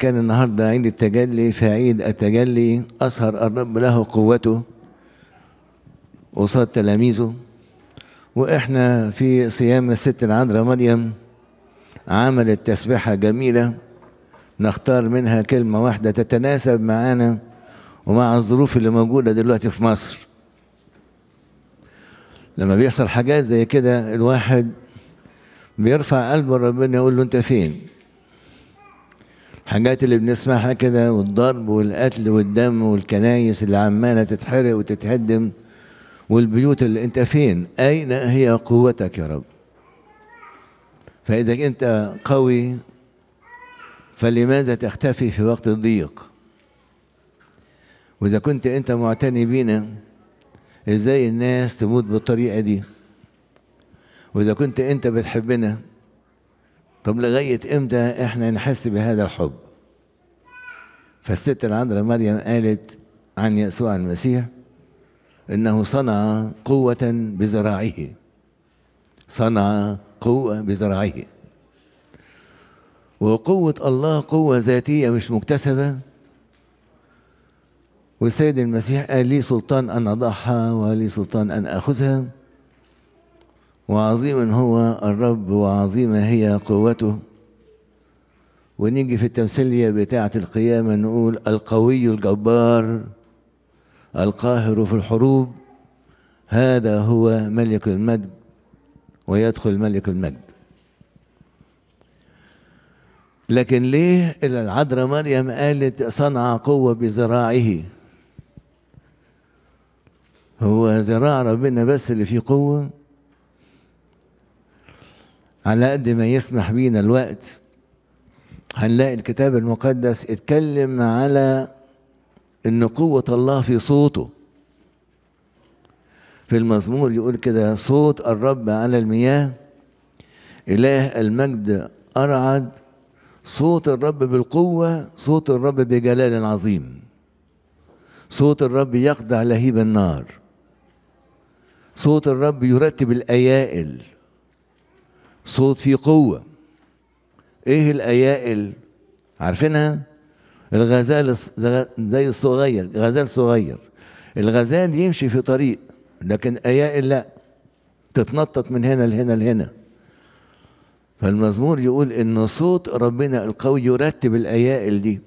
كان النهارده عيد التجلي فعيد التجلي أظهر الرب له قوته قصاد تلاميذه وإحنا في صيام الست العذراء مريم عملت تسبيحة جميلة نختار منها كلمة واحدة تتناسب معانا ومع الظروف اللي موجودة دلوقتي في مصر لما بيحصل حاجات زي كده الواحد بيرفع قلبه ربنا يقول له انت فين الحاجات اللي بنسمعها كده والضرب والقتل والدم والكنايس اللي عمالة تتحرق وتتهدم والبيوت اللي انت فين أين هي قوتك يا رب فإذا أنت قوي فلماذا تختفي في وقت الضيق وإذا كنت أنت معتني بينا إزاي الناس تموت بالطريقة دي وإذا كنت أنت بتحبنا طب لغاية إمتى إحنا نحس بهذا الحب فالست العذراء مريم قالت عن يسوع المسيح انه صنع قوه بذراعه صنع قوه بذراعه وقوه الله قوه ذاتيه مش مكتسبه والسيد المسيح قال لي سلطان ان اضعها ولي سلطان ان اخذها وعظيما هو الرب وعظيمه هي قوته ونيجي في التمثيلية بتاعة القيامة نقول القوي الجبار القاهر في الحروب هذا هو ملك المجد ويدخل ملك المجد لكن ليه إلى العذراء مريم قالت صنع قوة بذراعه هو ذراع ربنا بس اللي فيه قوة على قد ما يسمح بينا الوقت هنلاقي الكتاب المقدس اتكلم على ان قوة الله في صوته في المزمور يقول كده صوت الرب على المياه إله المجد أرعد صوت الرب بالقوة صوت الرب بجلال عظيم صوت الرب يخضع لهيب النار صوت الرب يرتب الأيائل صوت فيه قوة ايه الايائل عارفينها الغزال زي الصغير غزال صغير الغزال يمشي في طريق لكن ايائل لا تتنطط من هنا لهنا لهنا فالمزمور يقول ان صوت ربنا القوي يرتب الايائل دي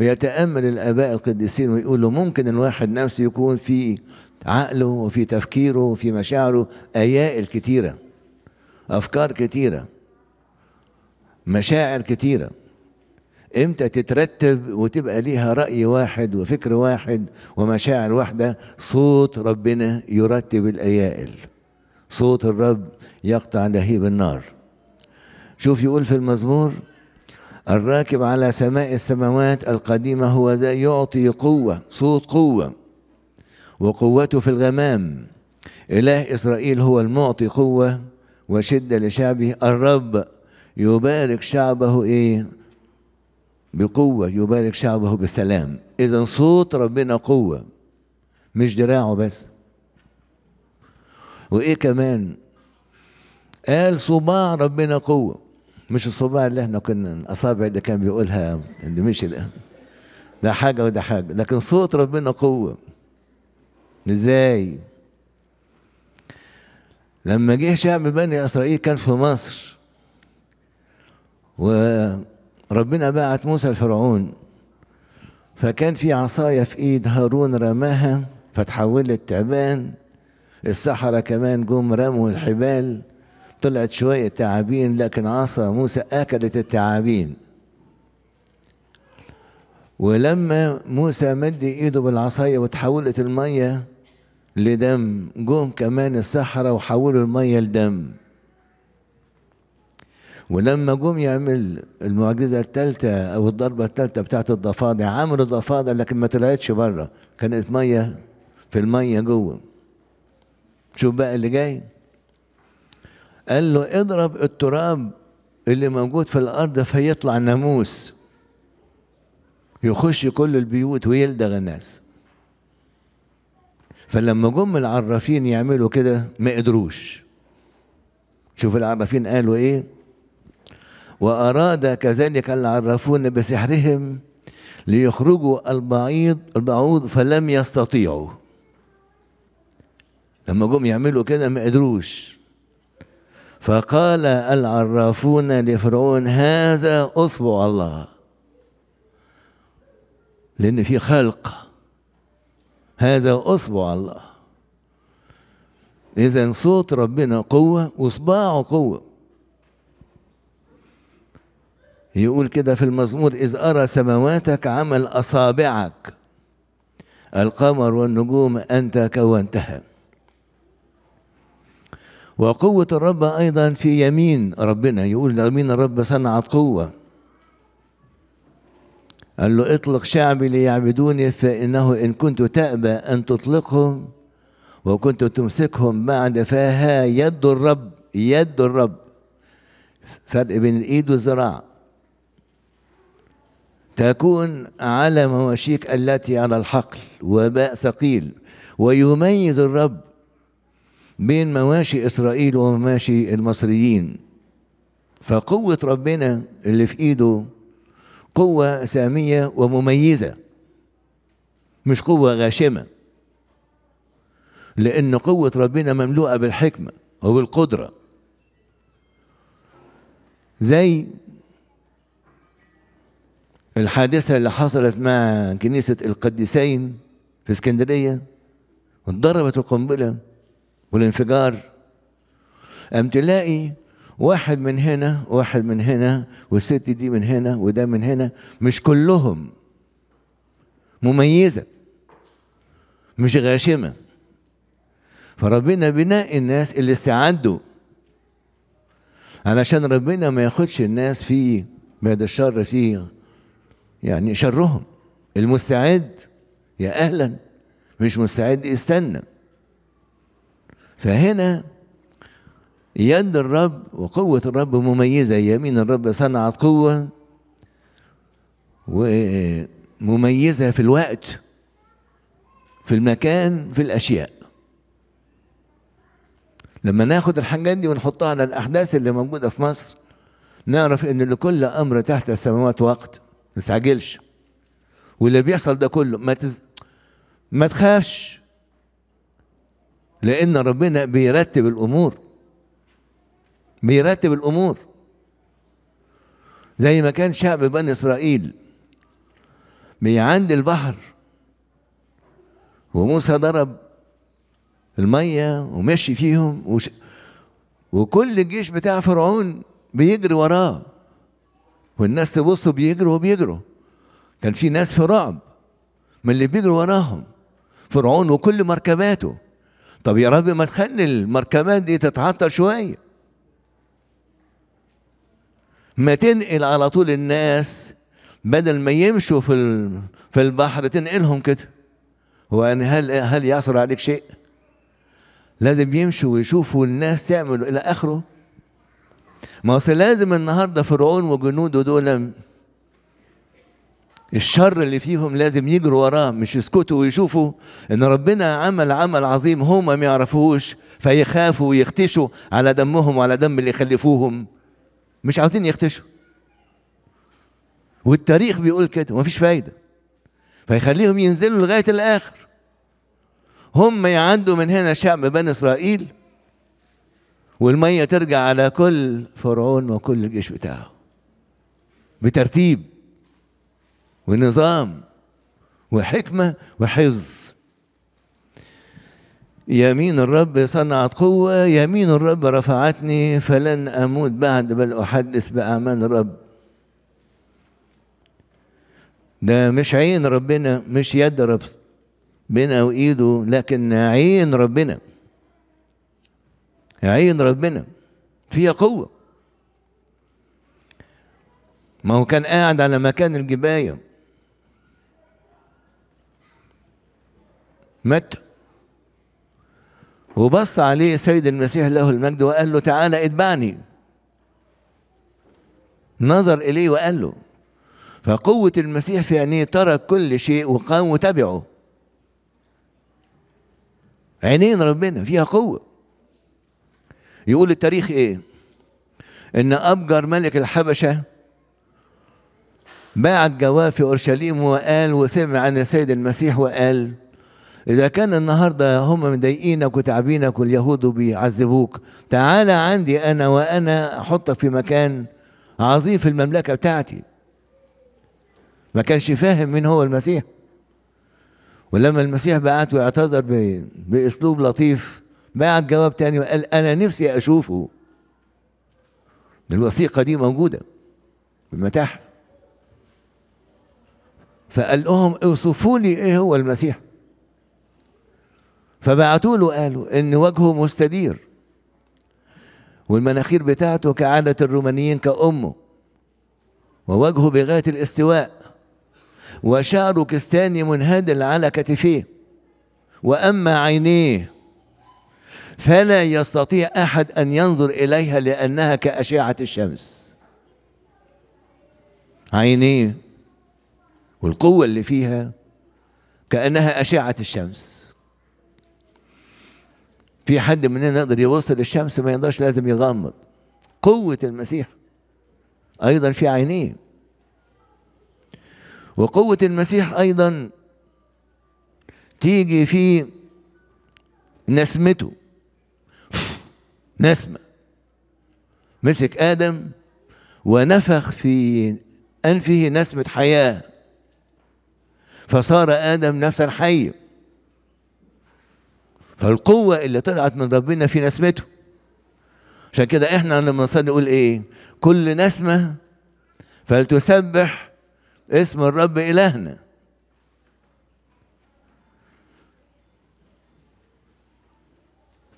ويتامل الاباء القديسين ويقولوا ممكن الواحد نفسه يكون في عقله وفي تفكيره وفي مشاعره ايائل كتيره افكار كتيره مشاعر كتيرة امتى تترتب وتبقى ليها رأي واحد وفكر واحد ومشاعر واحدة صوت ربنا يرتب الأيائل صوت الرب يقطع لهيب النار شوف يقول في المزمور الراكب على سماء السماوات القديمة هو ذا يعطي قوة صوت قوة وقوته في الغمام إله إسرائيل هو المعطي قوة وشدة لشعبه الرب يبارك شعبه ايه بقوة يبارك شعبه بسلام إذا صوت ربنا قوة مش دراعه بس وإيه كمان قال صباع ربنا قوة مش الصباع اللي احنا كنا الأصابع اللي كان بيقولها اللي مشي ده ده حاجة وده حاجة لكن صوت ربنا قوة إزاي لما جه شعب بني إسرائيل كان في مصر وربنا بعت موسى لفرعون فكان في عصاية في إيد هارون رماها فتحولت تعبان السحرة كمان جم رموا الحبال طلعت شوية تعابين لكن عصا موسى أكلت التعابين ولما موسى مد ايده بالعصايه وتحولت الميه لدم جم كمان السحره وحولوا الميه لدم ولما قوم يعمل المعجزه الثالثه او الضربه الثالثه بتاعت الضفادع عملوا ضفادع لكن ما طلعتش بره كانت ميه في الميه جوه شوف بقى اللي جاي قال له اضرب التراب اللي موجود في الارض فيطلع ناموس يخش كل البيوت ويلدغ الناس فلما جم العرافين يعملوا كده ما قدروش شوف العرافين قالوا ايه وأراد كذلك العرافون بسحرهم ليخرجوا البعيض البعوض فلم يستطيعوا لما جم يعملوا كده ما قدروش فقال العرافون لفرعون هذا اصبع الله لان في خلق هذا اصبع الله اذا صوت ربنا قوه واصبعه قوه يقول كده في المزمور إذ أرى سماواتك عمل أصابعك القمر والنجوم أنت كونتها وقوة الرب أيضا في يمين ربنا يقول يمين الرب صنعت قوة قال له اطلق شعبي ليعبدوني فإنه إن كنت تأبى أن تطلقهم وكنت تمسكهم بعد فها يد الرب يد الرب فرق بين الإيد والذراع تكون على مواشيك التي على الحقل وباء ثقيل ويميز الرب بين مواشي إسرائيل ومواشي المصريين فقوة ربنا اللي في إيده قوة سامية ومميزة مش قوة غاشمة لأن قوة ربنا مملوءة بالحكمة وبالقدرة زي الحادثة اللي حصلت مع كنيسة القديسين في اسكندرية واتضربت القنبلة والانفجار قام تلاقي واحد من هنا واحد من هنا والست دي من هنا وده من هنا مش كلهم مميزة مش غاشمة فربنا بينقي الناس اللي استعدوا علشان ربنا ما ياخدش الناس في بعد الشر في يعني شرهم المستعد يا اهلا مش مستعد استنى فهنا يد الرب وقوة الرب مميزة يمين الرب صنعت قوة ومميزة في الوقت في المكان في الأشياء لما ناخد الحاجات دي ونحطها على الأحداث اللي موجودة في مصر نعرف إن لكل أمر تحت السماوات وقت تستعجلش واللي بيحصل ده كله ما تز... ما تخافش لان ربنا بيرتب الامور بيرتب الامور زي ما كان شعب بني اسرائيل بيعند البحر وموسى ضرب الميه ومشي فيهم وش... وكل الجيش بتاع فرعون بيجري وراه والناس تبصوا بيجروا وبيجروا كان في ناس في رعب من اللي بيجروا وراهم فرعون وكل مركباته طب يا رب ما تخلي المركبات دي تتعطل شويه ما تنقل على طول الناس بدل ما يمشوا في في البحر تنقلهم كده وان هل هل يعصر عليك شيء لازم يمشوا ويشوفوا الناس تعمل الى اخره ما هو لازم النهارده فرعون وجنوده دول الشر اللي فيهم لازم يجروا وراه مش يسكتوا ويشوفوا ان ربنا عمل عمل عظيم هما ما يعرفوش فيخافوا ويختشوا على دمهم وعلى دم اللي خلفوهم مش عاوزين يختشوا والتاريخ بيقول كده ومفيش فايده فيخليهم ينزلوا لغايه الاخر هم يعدوا من هنا شعب بني اسرائيل والمية ترجع على كل فرعون وكل الجيش بتاعه بترتيب ونظام وحكمة وحفظ يمين الرب صنعت قوة يمين الرب رفعتني فلن أموت بعد بل أحدث بأعمال الرب ده مش عين ربنا مش يد ربنا وإيده لكن عين ربنا عين ربنا فيها قوة ما هو كان قاعد على مكان الجباية مت وبص عليه سيد المسيح له المجد وقال له تعالى اتبعني نظر إليه وقال له فقوة المسيح في عينيه ترك كل شيء وقام وتبعه عينين ربنا فيها قوه يقول التاريخ ايه ان ابجر ملك الحبشه باع جواب في اورشليم وقال وسمع عن السيد المسيح وقال إذا كان النهاردة هم مضايقينك وتعبينك واليهود بيعذبوك تعالى عندي أنا وأنا أحطك في مكان عظيم في المملكة بتاعتي ما كانش فاهم مين هو المسيح ولما المسيح بعته اعتذر بأسلوب لطيف بعت جواب تاني وقال انا نفسي اشوفه الوثيقه دي موجوده بالمتاحف فقال لهم اوصفوا لي ايه هو المسيح فبعتوا له قالوا ان وجهه مستدير والمناخير بتاعته كعادة الرومانيين كأمه ووجهه بغاية الاستواء وشعره كستاني منهدل على كتفيه وأما عينيه فلا يستطيع احد ان ينظر اليها لانها كاشعه الشمس عينيه والقوه اللي فيها كانها اشعه الشمس في حد مننا يقدر يوصل للشمس ما يقدرش لازم يغمض قوه المسيح ايضا في عينيه وقوه المسيح ايضا تيجي في نسمته نسمة مسك آدم ونفخ في أنفه نسمة حياة فصار آدم نفسا حيا فالقوة اللي طلعت من ربنا في نسمته عشان كده احنا لما نصلي نقول ايه كل نسمة فلتسبح اسم الرب إلهنا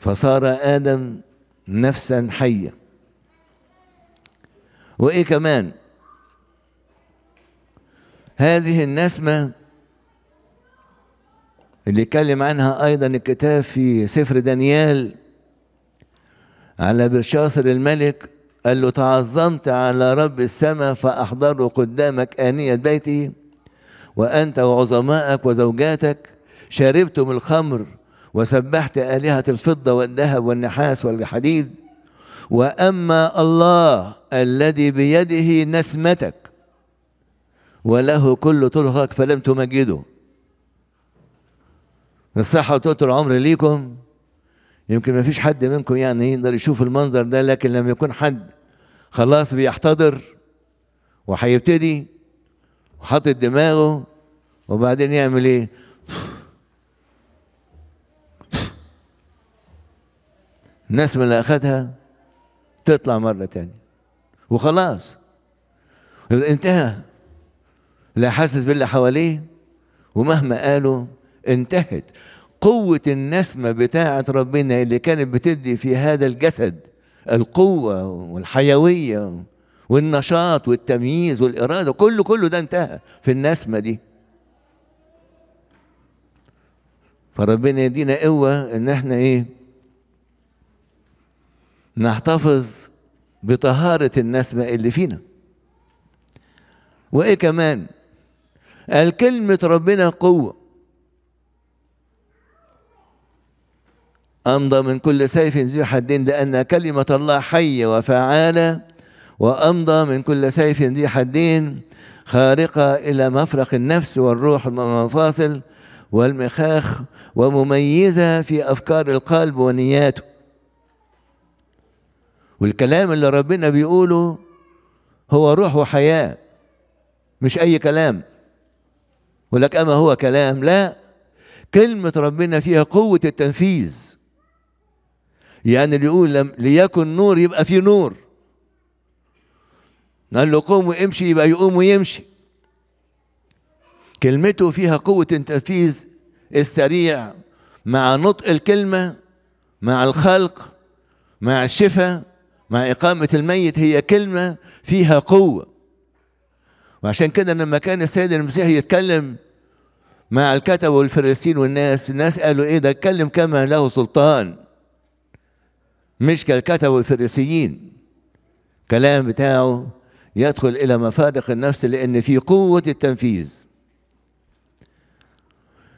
فصار آدم نفسا حيه وايه كمان هذه النسمه اللي اتكلم عنها ايضا الكتاب في سفر دانيال على برشاصر الملك قال له تعظمت على رب السماء فاحضره قدامك انيه بيته وانت وعظمائك وزوجاتك شربتم الخمر وسبحت آلهة الفضة والذهب والنحاس والحديد وأما الله الذي بيده نسمتك وله كل طرقك فلم تمجده الصحة وطولة العمر ليكم يمكن ما فيش حد منكم يعني يقدر يشوف المنظر ده لكن لما يكون حد خلاص بيحتضر وهيبتدي وحاطط دماغه وبعدين يعمل ايه الناس من اللي اخذها تطلع مره تانية وخلاص انتهى لا حاسس باللي حواليه ومهما قالوا انتهت قوة النسمة بتاعة ربنا اللي كانت بتدي في هذا الجسد القوة والحيوية والنشاط والتمييز والإرادة كله كله ده انتهى في النسمة دي فربنا يدينا قوة إن احنا إيه نحتفظ بطهارة النسمة اللي فينا وإيه كمان قال كلمة ربنا قوة أمضى من كل سيف ذي حدين لأن كلمة الله حية وفعالة وأمضى من كل سيف ذي حدين خارقة إلى مفرق النفس والروح والمفاصل والمخاخ ومميزة في أفكار القلب ونياته والكلام اللي ربنا بيقوله هو روح وحياة مش أي كلام ولك أما هو كلام لا كلمة ربنا فيها قوة التنفيذ يعني اللي يقول ليكن نور يبقى في نور قال له قوم وامشي يبقى يقوم ويمشي كلمته فيها قوة التنفيذ السريع مع نطق الكلمة مع الخلق مع الشفاء مع إقامة الميت هي كلمة فيها قوة وعشان كده لما كان السيد المسيح يتكلم مع الكتب والفريسين والناس الناس قالوا ايه ده اتكلم كما له سلطان مش كالكتب والفريسيين كلام بتاعه يدخل الى مفارق النفس لان في قوه التنفيذ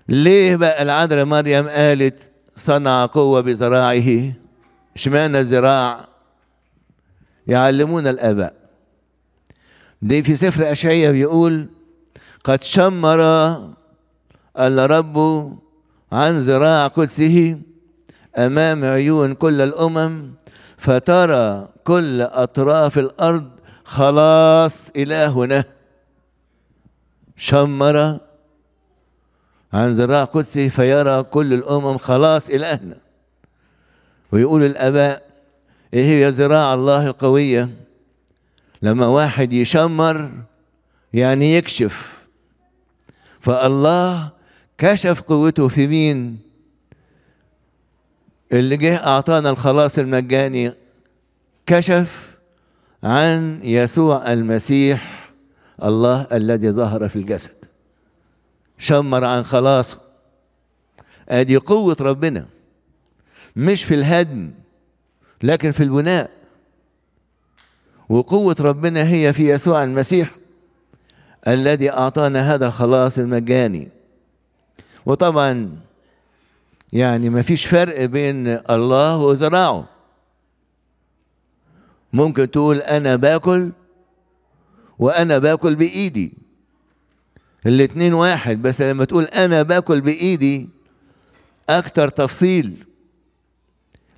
ليه بقى العذراء مريم قالت صنع قوه بذراعه اشمعنى الزراع يعلمون الآباء دي في سفر أشعية بيقول قد شمر الرب عن ذراع قدسه أمام عيون كل الأمم فترى كل أطراف الأرض خلاص إلهنا شمر عن ذراع قدسه فيرى كل الأمم خلاص إلهنا ويقول الآباء ايه هي ذراع الله القوية لما واحد يشمر يعني يكشف فالله كشف قوته في مين اللي جه اعطانا الخلاص المجاني كشف عن يسوع المسيح الله الذي ظهر في الجسد شمر عن خلاصه ادي قوه ربنا مش في الهدم لكن في البناء وقوة ربنا هي في يسوع المسيح الذي أعطانا هذا الخلاص المجاني وطبعا يعني ما فيش فرق بين الله وزراعه ممكن تقول أنا باكل وأنا باكل بإيدي الاتنين واحد بس لما تقول أنا باكل بإيدي أكتر تفصيل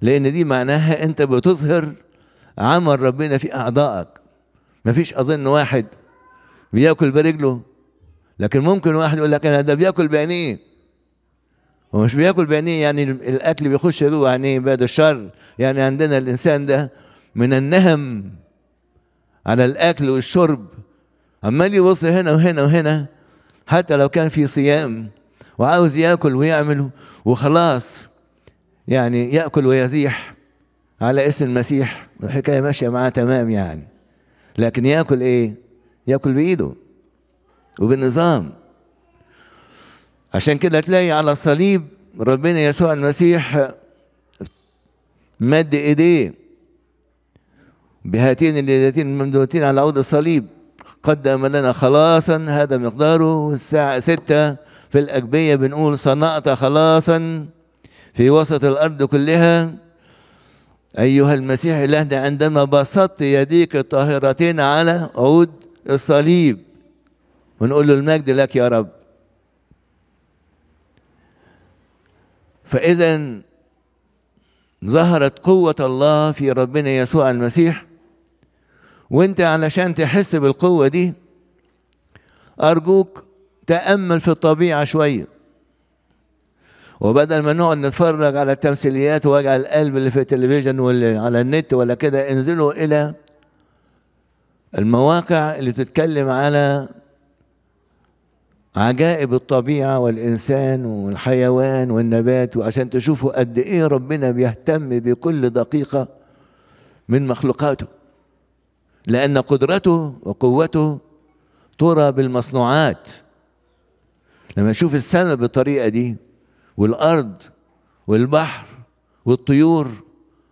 لان دي معناها انت بتظهر عمل ربنا في اعضائك مفيش اظن واحد بياكل برجله لكن ممكن واحد يقول لك انا ده بياكل بعينيه هو مش بياكل بعينيه يعني الاكل بيخش جوه يعني بعد الشر يعني عندنا الانسان ده من النهم على الاكل والشرب عمال يبص هنا وهنا وهنا حتى لو كان في صيام وعاوز ياكل ويعمل وخلاص يعني يأكل ويزيح على اسم المسيح الحكاية ماشية معاه تمام يعني لكن يأكل إيه؟ يأكل بإيده وبالنظام عشان كده تلاقي على الصليب ربنا يسوع المسيح مد ايديه بهاتين اليدتين الممدودتين على عود الصليب قدم لنا خلاصا هذا مقداره الساعة ستة في الأجبية بنقول صنعت خلاصا في وسط الأرض كلها أيها المسيح إلهنا عندما بسطت يديك الطاهرتين على عود الصليب ونقول له المجد لك يا رب فإذا ظهرت قوة الله في ربنا يسوع المسيح وانت علشان تحس بالقوة دي أرجوك تأمل في الطبيعة شوية وبدل ما نقعد نتفرج على التمثيليات ووجع القلب اللي في التلفزيون واللي على النت ولا كده انزلوا الى المواقع اللي بتتكلم على عجائب الطبيعة والإنسان والحيوان والنبات وعشان تشوفوا قد إيه ربنا بيهتم بكل دقيقة من مخلوقاته لأن قدرته وقوته ترى بالمصنوعات لما تشوف السماء بالطريقة دي والارض والبحر والطيور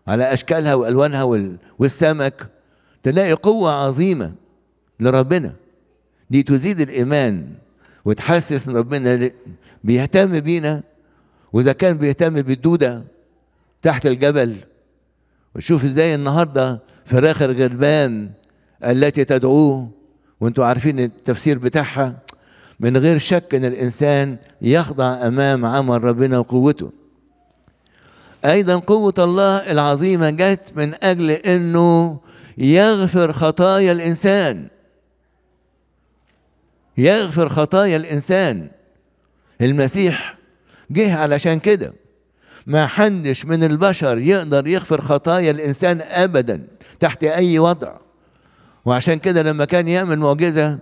على اشكالها والوانها والسمك تلاقي قوه عظيمه لربنا دي تزيد الايمان وتحسس ان ربنا بيهتم بينا واذا كان بيهتم بالدوده تحت الجبل وشوف ازاي النهارده فراخ الغربان التي تدعوه وانتم عارفين التفسير بتاعها من غير شك ان الانسان يخضع امام عمل ربنا وقوته ايضا قوه الله العظيمه جت من اجل انه يغفر خطايا الانسان يغفر خطايا الانسان المسيح جه علشان كده ما حدش من البشر يقدر يغفر خطايا الانسان ابدا تحت اي وضع وعشان كده لما كان يعمل معجزه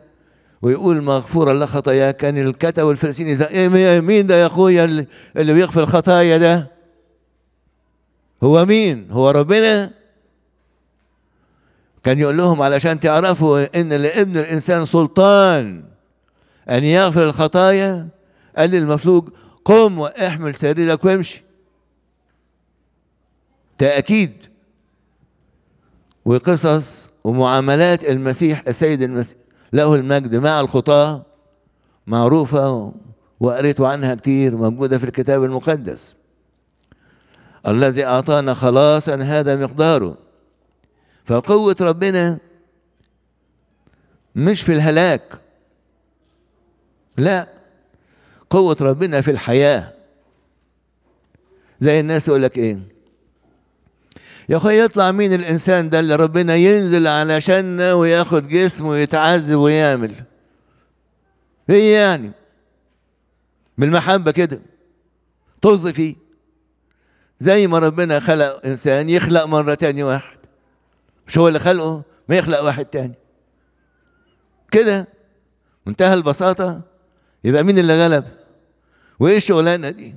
ويقول مغفورا لك خطايا كان الكتب الفلسطيني إيه إيه مين ده يا اخويا اللي بيغفر الخطايا ده هو مين هو ربنا كان يقول لهم علشان تعرفوا ان لابن الانسان سلطان ان يغفر الخطايا قال للمفلوج قم واحمل سريرك وامشي تأكيد وقصص ومعاملات المسيح السيد المسيح له المجد مع الخطاة معروفة وقريت عنها كتير موجودة في الكتاب المقدس الذي أعطانا خلاصا هذا مقداره فقوة ربنا مش في الهلاك لا قوة ربنا في الحياة زي الناس يقول لك ايه يا اخويا يطلع مين الانسان ده اللي ربنا ينزل علشاننا وياخد جسمه ويتعذب ويعمل ايه يعني بالمحبه كده طز فيه زي ما ربنا خلق انسان يخلق مره تاني واحد مش هو اللي خلقه ما يخلق واحد تاني كده منتهى البساطه يبقى مين اللي غلب وايه الشغلانه دي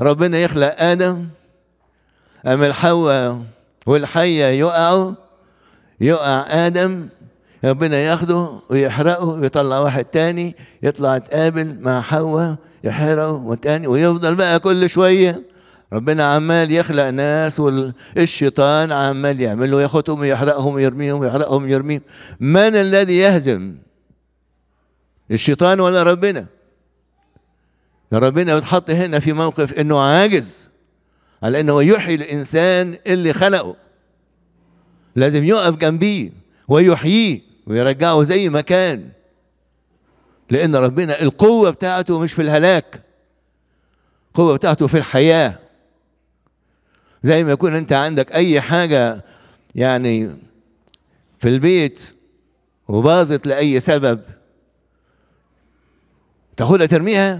ربنا يخلق ادم أم الحواء والحية يقعوا يقع آدم ربنا ياخده ويحرقه ويطلع واحد تاني يطلع يتقابل مع حواء يحرقه وتاني ويفضل بقى كل شوية ربنا عمال يخلق ناس والشيطان عمال يعمل له ياخدهم ويحرقهم ويرميهم ويحرقهم ويرميهم من الذي يهزم الشيطان ولا ربنا ده ربنا بيتحط هنا في موقف انه عاجز على انه يحيي الانسان اللي خلقه لازم يقف جنبيه ويحييه ويرجعه زي ما كان لان ربنا القوه بتاعته مش في الهلاك القوه بتاعته في الحياه زي ما يكون انت عندك اي حاجه يعني في البيت وباظت لاي سبب تاخدها ترميها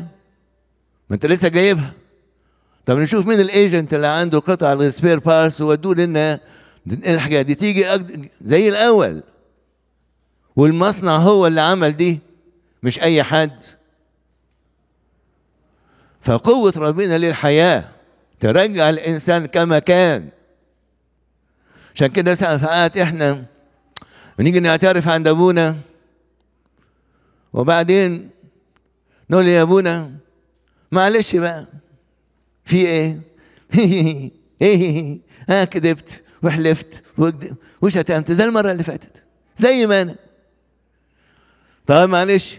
ما انت لسه جايبها طب نشوف مين الايجنت اللي عنده قطع السبير بارس وودوه لنا الحاجات دي تيجي زي الاول والمصنع هو اللي عمل دي مش اي حد فقوة ربنا للحياة ترجع الإنسان كما كان عشان كده ساعات إحنا بنيجي نعترف عند أبونا وبعدين نقول يا أبونا معلش بقى في ايه؟ ايه ها كذبت وحلفت وشتمت زي المره اللي فاتت زي ما انا طيب معلش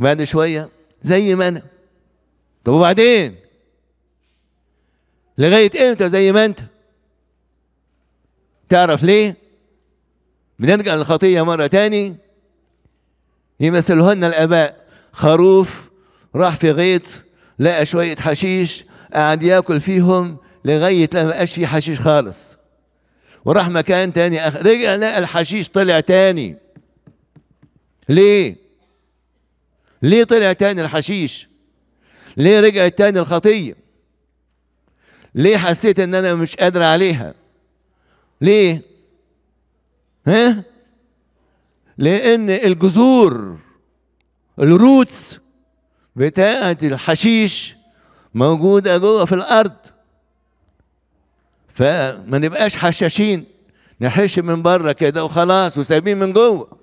بعد شويه زي ما انا طب وبعدين لغايه امتى زي ما انت تعرف ليه بنرجع للخطيه مره تاني يمثلهن الاباء خروف راح في غيط لقى شوية حشيش قعد ياكل فيهم لغاية لما بقاش في حشيش خالص وراح مكان تاني أخ... رجع لقى الحشيش طلع تاني ليه؟ ليه طلع تاني الحشيش؟ ليه رجع تاني الخطية؟ ليه حسيت ان انا مش قادر عليها؟ ليه؟ ها؟ لأن الجذور الروتس بتاعة الحشيش موجودة جوه في الأرض فما نبقاش حشاشين نحش من بره كده وخلاص وسايبين من جوه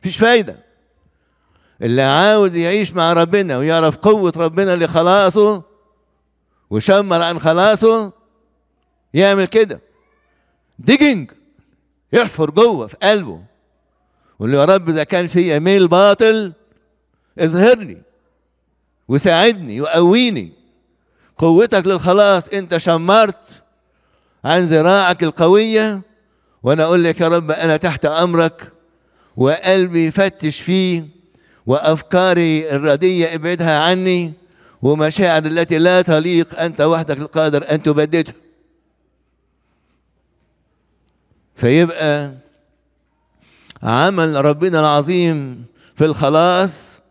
مفيش فايدة اللي عاوز يعيش مع ربنا ويعرف قوة ربنا لخلاصه وشمر عن خلاصه يعمل كده ديجنج يحفر جوه في قلبه واللي يا رب اذا كان في ميل باطل اظهرني وساعدني وقويني قوتك للخلاص انت شمرت عن ذراعك القوية وانا اقول لك يا رب انا تحت امرك وقلبي فتش فيه وافكاري الردية ابعدها عني ومشاعر التي لا تليق انت وحدك القادر ان تبددها فيبقى عمل ربنا العظيم في الخلاص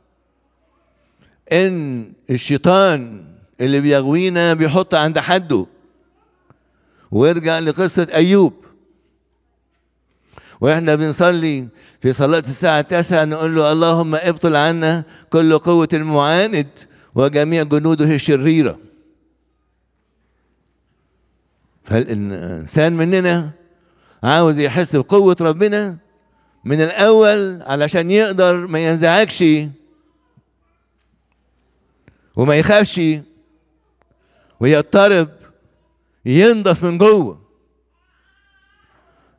ان الشيطان اللي بيغوينا بيحط عند حده ويرجع لقصة أيوب واحنا بنصلي في صلاة الساعة التاسعة نقول له اللهم ابطل عنا كل قوة المعاند وجميع جنوده الشريرة فالإنسان مننا عاوز يحس بقوة ربنا من الأول علشان يقدر ما ينزعجش وما يخافش ويضطرب ينضف من جوه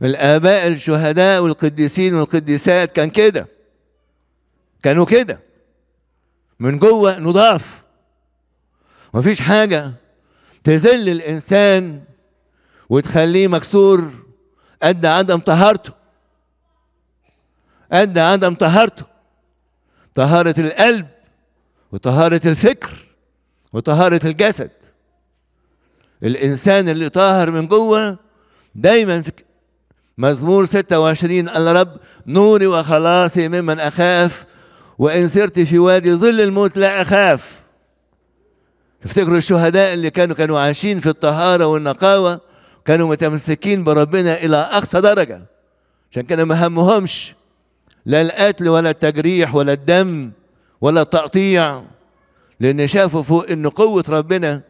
الآباء الشهداء والقديسين والقديسات كان كده كانوا كده من جوه نضاف مفيش حاجة تذل الإنسان وتخليه مكسور قد عدم طهارته قد عدم طهارته طهارة القلب وطهارة الفكر وطهارة الجسد الإنسان اللي طاهر من جوه دايما في مزمور 26 قال رب نوري وخلاصي ممن أخاف وإن سرت في وادي ظل الموت لا أخاف تفتكروا الشهداء اللي كانوا كانوا عايشين في الطهارة والنقاوة كانوا متمسكين بربنا إلى أقصى درجة عشان كده ما همهمش لا القتل ولا التجريح ولا الدم ولا تقطيع لأن شافوا فوق أن قوة ربنا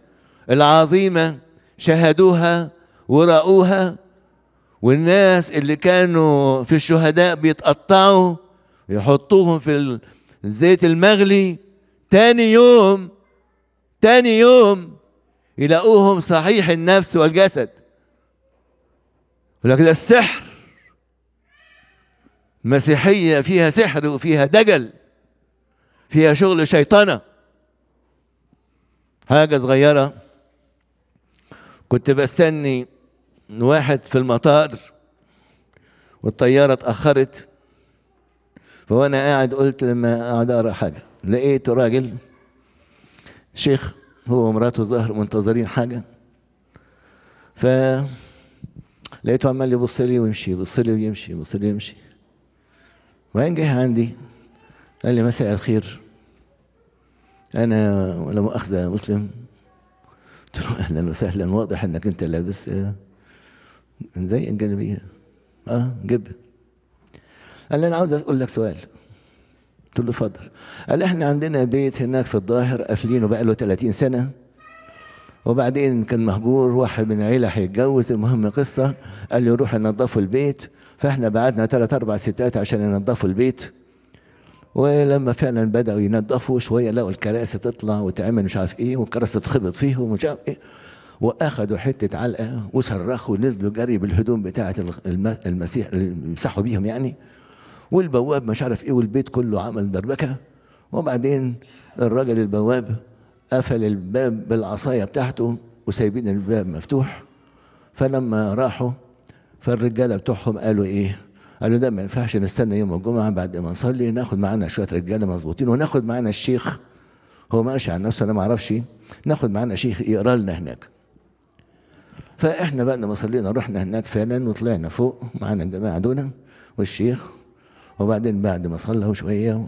العظيمة شهدوها ورأوها والناس اللي كانوا في الشهداء بيتقطعوا يحطوهم في الزيت المغلي تاني يوم تاني يوم يلاقوهم صحيح النفس والجسد ولكن ده السحر المسيحية فيها سحر وفيها دجل فيها شغل شيطنة حاجة صغيرة كنت بستني واحد في المطار والطيارة اتأخرت فوانا قاعد قلت لما قاعد اقرا حاجة لقيت راجل شيخ هو ومراته ظهر منتظرين حاجة ف لقيته عمال يبص لي ويمشي يبص لي ويمشي يبص لي ويمشي وين جه عندي قال لي مساء الخير انا ولا مؤاخذه يا مسلم قلت له اهلا وسهلا واضح انك انت لابس آه، زي الجلابيه اه جب قال لي انا عاوز اقول لك سؤال قلت له اتفضل قال احنا عندنا بيت هناك في الظاهر قافلينه بقى له 30 سنه وبعدين كان مهجور واحد من العيله هيتجوز المهم قصه قال لي روح نظفوا البيت فاحنا بعتنا ثلاث اربع ستات عشان ينضفوا البيت ولما فعلا بداوا ينظفوا شويه لقوا الكراسي تطلع وتعمل مش عارف ايه والكراسي تخبط فيهم ومش عارف ايه واخدوا حته علقه وصرخوا نزلوا جري بالهدوم بتاعه المسيح اللي مسحوا بيهم يعني والبواب مش عارف ايه والبيت كله عمل دربكه وبعدين الراجل البواب قفل الباب بالعصايه بتاعته وسايبين الباب مفتوح فلما راحوا فالرجاله بتوعهم قالوا ايه قالوا ده ما ينفعش نستنى يوم الجمعه بعد ما نصلي ناخد معانا شويه رجاله مظبوطين وناخد معانا الشيخ هو ما قالش عن نفسه انا ما اعرفش ناخد معانا شيخ يقرا لنا هناك فاحنا بعد ما صلينا رحنا هناك فعلا وطلعنا فوق معانا الجماعه دول والشيخ وبعدين بعد ما صلوا شويه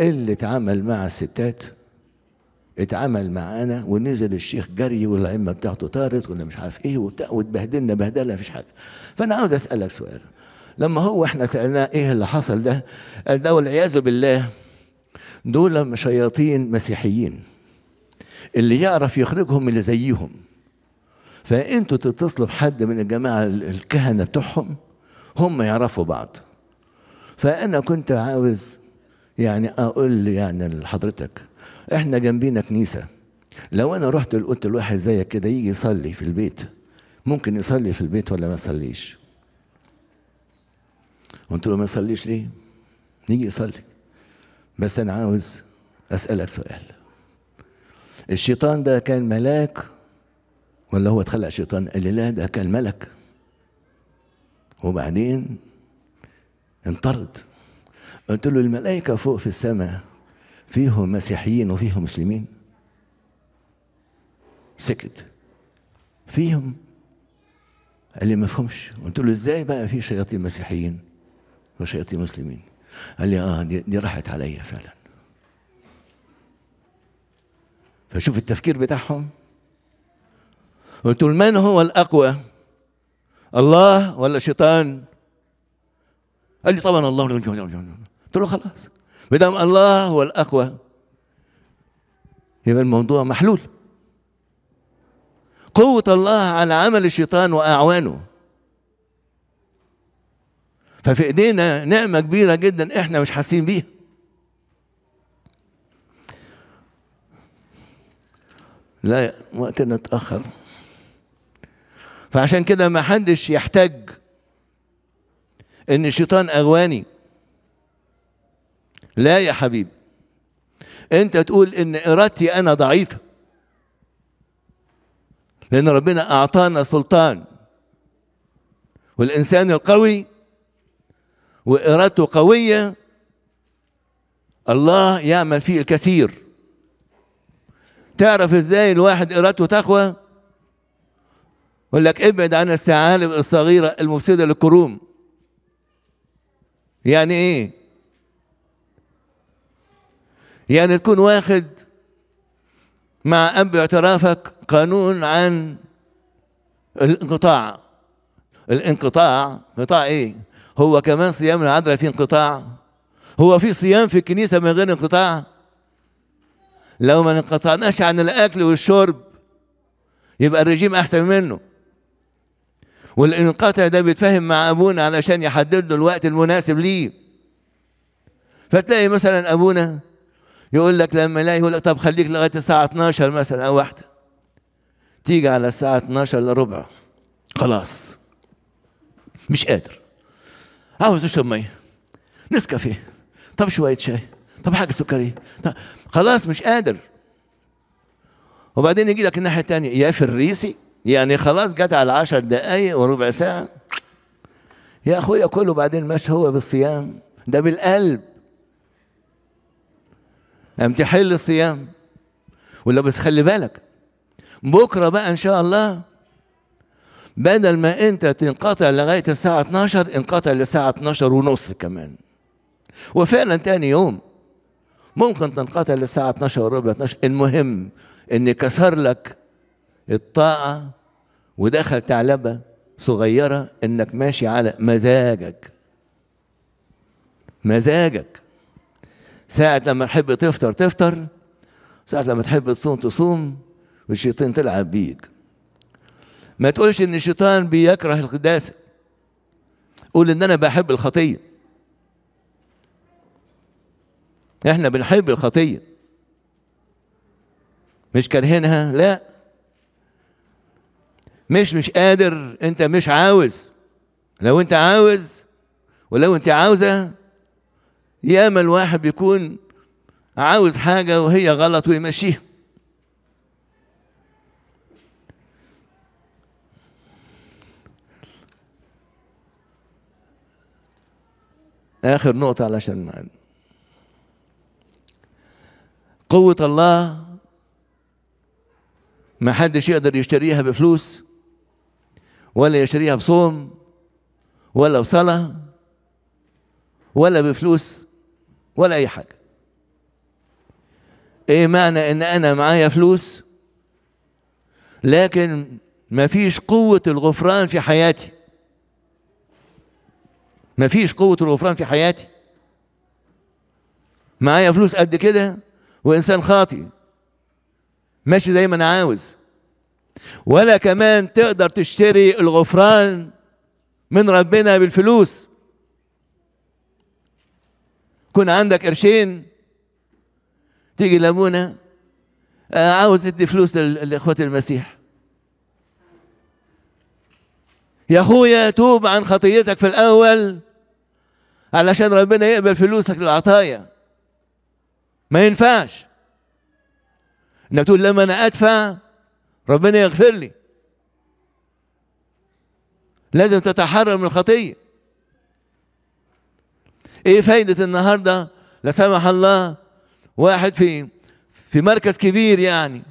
اللي اتعامل مع الستات اتعامل معانا ونزل الشيخ جري والائمه بتاعته طارت ولا مش عارف ايه وبتاع واتبهدلنا بهدله مفيش حاجه فانا عاوز اسالك سؤال لما هو احنا سالناه ايه اللي حصل ده قال ده والعياذ بالله دول شياطين مسيحيين اللي يعرف يخرجهم من اللي زيهم فانتوا تتصلوا بحد من الجماعه الكهنه بتوعهم هم يعرفوا بعض فانا كنت عاوز يعني اقول يعني لحضرتك احنا جنبينا كنيسه لو انا رحت قلت لواحد زيك كده يجي يصلي في البيت ممكن يصلي في البيت ولا ما يصليش قلت له ما يصليش ليه نيجي يصلي بس انا عاوز اسالك سؤال الشيطان ده كان ملاك ولا هو اتخلع شيطان قال لي لا ده كان ملك وبعدين انطرد قلت له الملائكه فوق في السماء فيهم مسيحيين وفيهم مسلمين سكت فيهم قال لي ما فهمش قلت له ازاي بقى في شياطين مسيحيين مشيئة المسلمين قال لي اه دي, دي راحت عليا فعلا فشوف التفكير بتاعهم قلت له من هو الاقوى الله ولا شيطان قال لي طبعا الله قلت له خلاص ما دام الله هو الاقوى يبقى الموضوع محلول قوة الله على عمل الشيطان وأعوانه ففي ايدينا نعمه كبيره جدا احنا مش حاسين بيها لا وقتنا اتاخر فعشان كده ما حدش يحتاج ان الشيطان اغواني لا يا حبيبي انت تقول ان ارادتي انا ضعيفه لان ربنا اعطانا سلطان والانسان القوي وإرادته قوية الله يعمل فيه الكثير تعرف ازاي الواحد إرادته تقوى يقول لك ابعد عن الثعالب الصغيرة المفسدة للكروم يعني ايه يعني تكون واخد مع أب اعترافك قانون عن الانقطاع الانقطاع قطاع ايه هو كمان صيام العذراء في انقطاع هو في صيام في الكنيسة من غير انقطاع لو ما انقطعناش عن الأكل والشرب يبقى الرجيم أحسن منه والانقطاع ده بيتفاهم مع أبونا علشان يحدد له الوقت المناسب ليه فتلاقي مثلا أبونا يقول لك لما لا يقول لك طب خليك لغاية الساعة 12 مثلا أو واحدة تيجي على الساعة 12 إلا ربع خلاص مش قادر عاوز اشرب ميه نسكافيه طب شويه شاي طب حاجه سكريه طب خلاص مش قادر وبعدين يجي لك الناحيه الثانيه يا فريسي يعني خلاص جت على 10 دقائق وربع ساعه يا اخويا كله بعدين ماشي هو بالصيام ده بالقلب قام تحل الصيام ولا بس خلي بالك بكره بقى ان شاء الله بدل ما انت تنقطع لغايه الساعه 12 انقطع للساعه 12 ونص كمان وفعلا تاني يوم ممكن تنقطع للساعه 12 وربع 12 المهم ان كسر لك الطاقه ودخل ثعلبه صغيره انك ماشي على مزاجك مزاجك ساعة لما تحب تفطر تفطر ساعة لما تحب تصوم تصوم والشيطان تلعب بيك ما تقولش ان الشيطان بيكره القداسه قول ان انا بحب الخطيه احنا بنحب الخطيه مش كارهينها لا مش مش قادر انت مش عاوز لو انت عاوز ولو انت عاوزه ياما الواحد بيكون عاوز حاجه وهي غلط ويمشيها آخر نقطة علشان ما قوة الله ما حدش يقدر يشتريها بفلوس ولا يشتريها بصوم ولا بصلاة ولا بفلوس ولا أي حاجة إيه معنى إن أنا معايا فلوس لكن ما فيش قوة الغفران في حياتي مفيش قوه الغفران في حياتي معايا فلوس قد كده وانسان خاطئ ماشي زي ما انا عاوز ولا كمان تقدر تشتري الغفران من ربنا بالفلوس كن عندك قرشين تيجي لابونا آه، عاوز ادي فلوس لاخوات المسيح يا اخويا توب عن خطيتك في الاول علشان ربنا يقبل فلوسك للعطايا ما ينفعش انك تقول لما انا ادفع ربنا يغفر لي لازم تتحرر من الخطيه ايه فايده النهارده لا سمح الله واحد في في مركز كبير يعني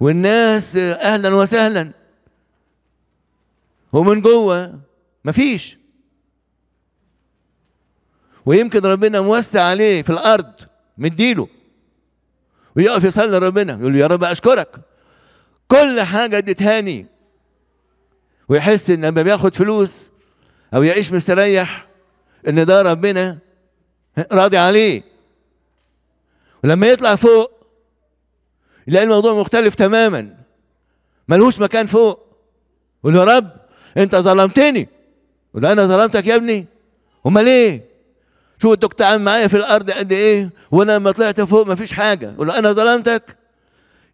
والناس اهلا وسهلا ومن جوه مفيش ويمكن ربنا موسع عليه في الارض مديله ويقف يصلي ربنا يقول له يا رب اشكرك كل حاجه اديتهاني ويحس ان لما بياخد فلوس او يعيش مستريح ان ده ربنا راضي عليه ولما يطلع فوق يلاقي الموضوع مختلف تماما ملهوش مكان فوق يقول يا رب انت ظلمتني يقول انا ظلمتك يا ابني امال ايه شوف انت عامل معايا في الارض قد ايه وانا لما طلعت فوق ما فيش حاجه ولا انا ظلمتك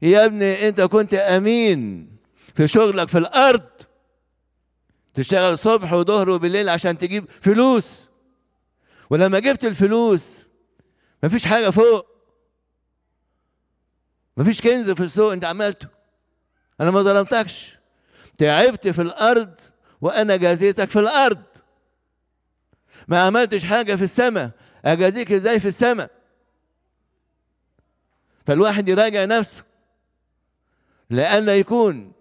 يا ابني انت كنت امين في شغلك في الارض تشتغل صبح وظهر وبالليل عشان تجيب فلوس ولما جبت الفلوس ما فيش حاجه فوق ما فيش كنز في السوق انت عملته انا ما ظلمتكش تعبت في الارض وانا جازيتك في الارض ما عملتش حاجة في السماء أجازيك إزاي في السماء فالواحد يراجع نفسه لأن يكون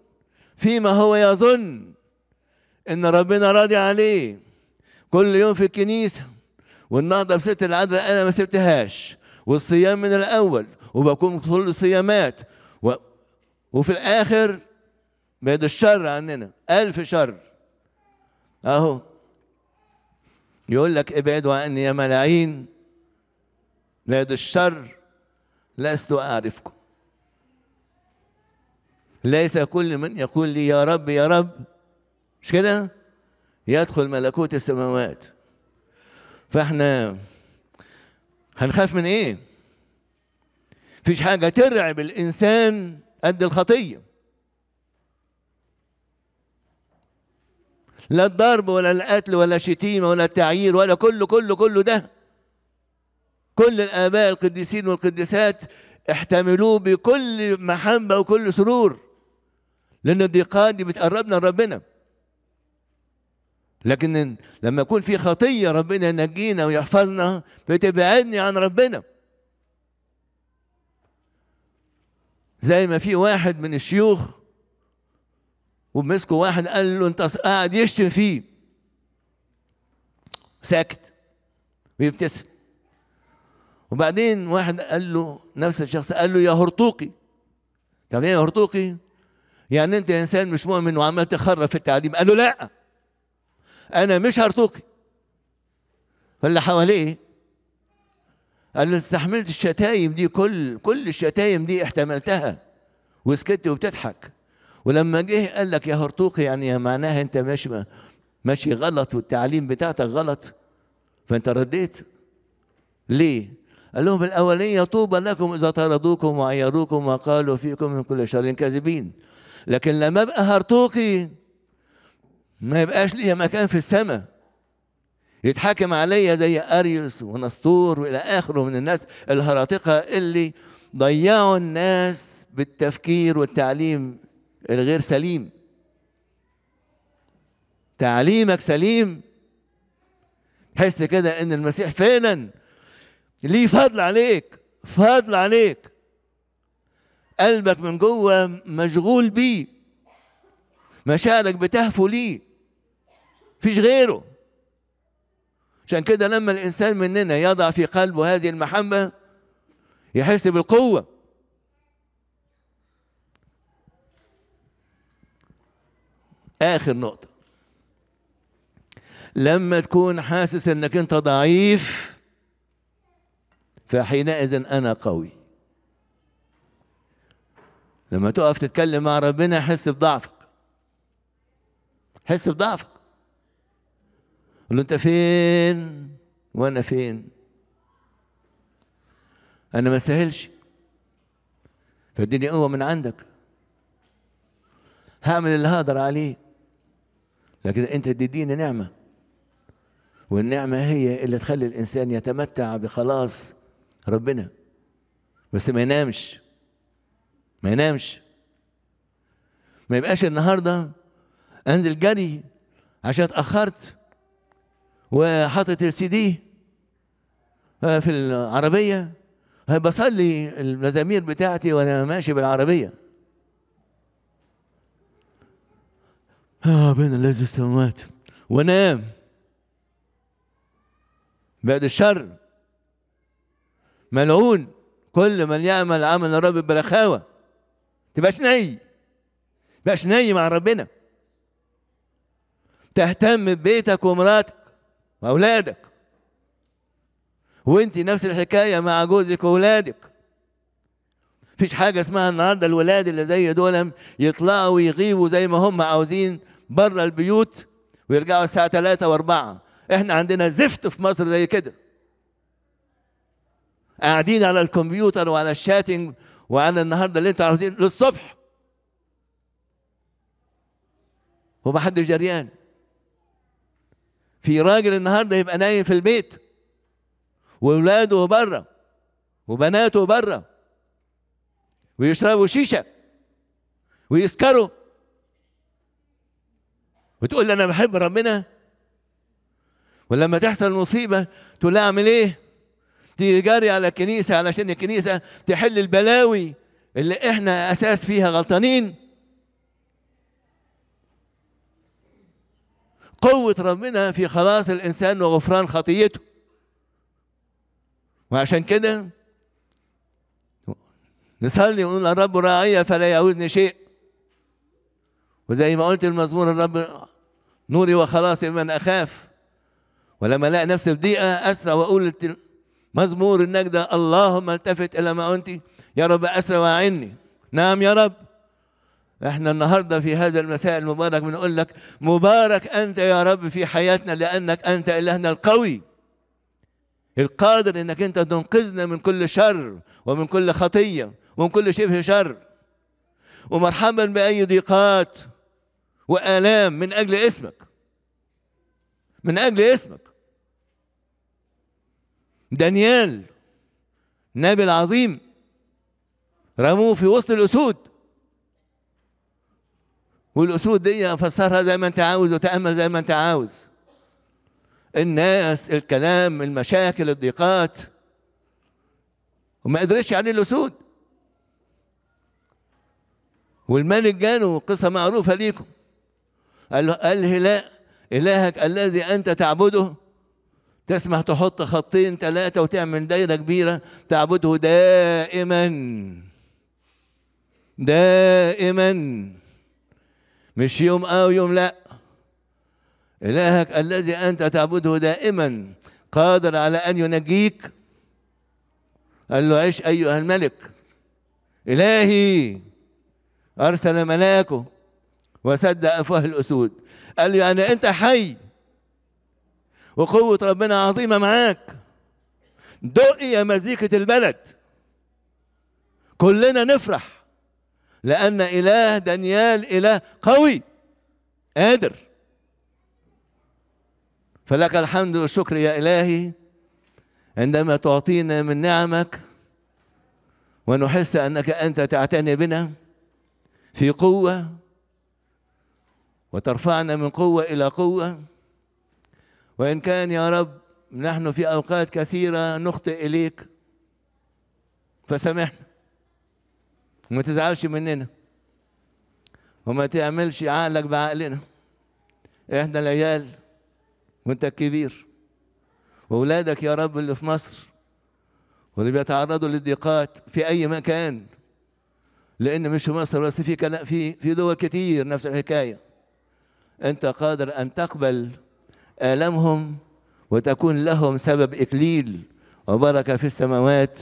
فيما هو يظن إن ربنا راضي عليه كل يوم في الكنيسة والنهضة بست العذراء أنا ما سبتهاش والصيام من الأول وبكون كل الصيامات و... وفي الآخر بيد الشر عننا ألف شر أهو يقول لك ابعدوا عني يا ملايين بعد الشر لست أعرفكم ليس كل من يقول لي يا رب يا رب مش كده يدخل ملكوت السماوات فاحنا هنخاف من ايه مفيش حاجه ترعب الانسان قد الخطيه لا الضرب ولا القتل ولا الشتيمة ولا التعيير ولا كله كله كله ده كل الآباء القديسين والقديسات احتملوه بكل محبة وكل سرور لأن الضيقات دي بتقربنا لربنا لكن لما يكون في خطية ربنا ينجينا ويحفظنا بتبعدني عن ربنا زي ما في واحد من الشيوخ ومسكوا واحد قال له انت قاعد يشتم فيه ساكت ويبتسم وبعدين واحد قال له نفس الشخص قال له يا هرطوقي طب ايه يا هرطوقي يعني انت انسان مش مؤمن وعمال تخرب في التعليم قال له لا انا مش هرطوقي فاللي حواليه قال له استحملت الشتايم دي كل كل الشتايم دي احتملتها وسكت وبتضحك ولما جه قال لك يا هرطوق يعني معناها انت ماشي ماشي غلط والتعليم بتاعتك غلط فانت رديت ليه؟ قال لهم الاولين طوبى لكم اذا طردوكم وعيروكم وقالوا فيكم من كل شر كاذبين لكن لما ابقى هرطوقي ما يبقاش ليا مكان في السماء يتحاكم عليا زي اريوس ونسطور والى اخره من الناس الهراطقه اللي ضيعوا الناس بالتفكير والتعليم الغير سليم تعليمك سليم تحس كده ان المسيح فعلا ليه فضل عليك فضل عليك قلبك من جوه مشغول بيه مشاعرك بتهفو ليه مفيش غيره عشان كده لما الانسان مننا يضع في قلبه هذه المحبه يحس بالقوه اخر نقطه لما تكون حاسس انك انت ضعيف فحينئذ انا قوي لما تقف تتكلم مع ربنا حس بضعفك حس بضعفك قول له انت فين وانا فين انا ما سهلش فاديني قوه من عندك هعمل اللي هقدر عليه لكن انت تديني نعمه والنعمه هي اللي تخلي الانسان يتمتع بخلاص ربنا بس ما ينامش ما ينامش ما يبقاش النهارده انزل جري عشان اتاخرت وحاطط السي دي في العربيه بصلي المزامير بتاعتي وانا ماشي بالعربيه آه بين الذي السماوات ونام بعد الشر ملعون كل من يعمل عمل الرب برخاوه تبقاش ناي تبقاش ناي مع ربنا تهتم ببيتك ومراتك واولادك وانت نفس الحكايه مع جوزك واولادك مفيش حاجه اسمها النهارده الولاد اللي زي دول يطلعوا ويغيبوا زي ما هم عاوزين بره البيوت ويرجعوا الساعه 3 و4 احنا عندنا زفت في مصر زي كده قاعدين على الكمبيوتر وعلى الشاتنج وعلى النهارده اللي انتوا عاوزين للصبح ومحدش جريان في راجل النهارده يبقى نايم في البيت واولاده بره وبناته بره ويشربوا شيشه ويسكروا وتقول لي انا بحب ربنا ولما تحصل مصيبه تقول لا اعمل ايه تيجي جاري على الكنيسه علشان الكنيسه تحل البلاوي اللي احنا اساس فيها غلطانين قوة ربنا في خلاص الإنسان وغفران خطيته وعشان كده نصلي ونقول الرب راعية فلا يعوزني شيء وزي ما قلت المزمور الرب نوري وخلاص من أخاف ولما ألاقي نفسي في ضيقة أسرع وأقول مزمور النجدة اللهم التفت إلى ما أنت يا رب أسرع وأعني نعم يا رب احنا النهارده في هذا المساء المبارك بنقول لك مبارك انت يا رب في حياتنا لانك انت الهنا القوي القادر انك انت تنقذنا من كل شر ومن كل خطيه ومن كل شبه شر ومرحبا باي ضيقات والام من اجل اسمك من اجل اسمك دانيال النبي العظيم رموه في وسط الاسود والاسود دي فسرها زي ما انت عاوز وتامل زي ما انت عاوز الناس الكلام المشاكل الضيقات وما قدرش عليه يعني الاسود والملك جاله قصه معروفه ليكم قال لا إلهك الذي أنت تعبده تسمح تحط خطين ثلاثة وتعمل دايرة كبيرة تعبده دائما دائما مش يوم أو آه يوم لا إلهك الذي أنت تعبده دائما قادر على أن ينجيك قال له عش أيها الملك إلهي أرسل ملاكه وسد أفواه الأسود قال لي يعني أنت حي وقوة ربنا عظيمة معاك دقي يا مزيكة البلد كلنا نفرح لأن إله دانيال إله قوي قادر فلك الحمد والشكر يا إلهي عندما تعطينا من نعمك ونحس أنك أنت تعتني بنا في قوة وترفعنا من قوة إلى قوة وإن كان يا رب نحن في أوقات كثيرة نخطئ إليك فسامحنا وما تزعلش مننا وما تعملش عقلك بعقلنا احنا العيال وانت الكبير واولادك يا رب اللي في مصر واللي بيتعرضوا للضيقات في اي مكان لان مش في مصر بس في في في دول كتير نفس الحكايه أنت قادر أن تقبل آلامهم وتكون لهم سبب إكليل وبركة في السماوات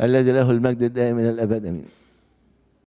الذي له المجد الدائم إلى الأبد أمين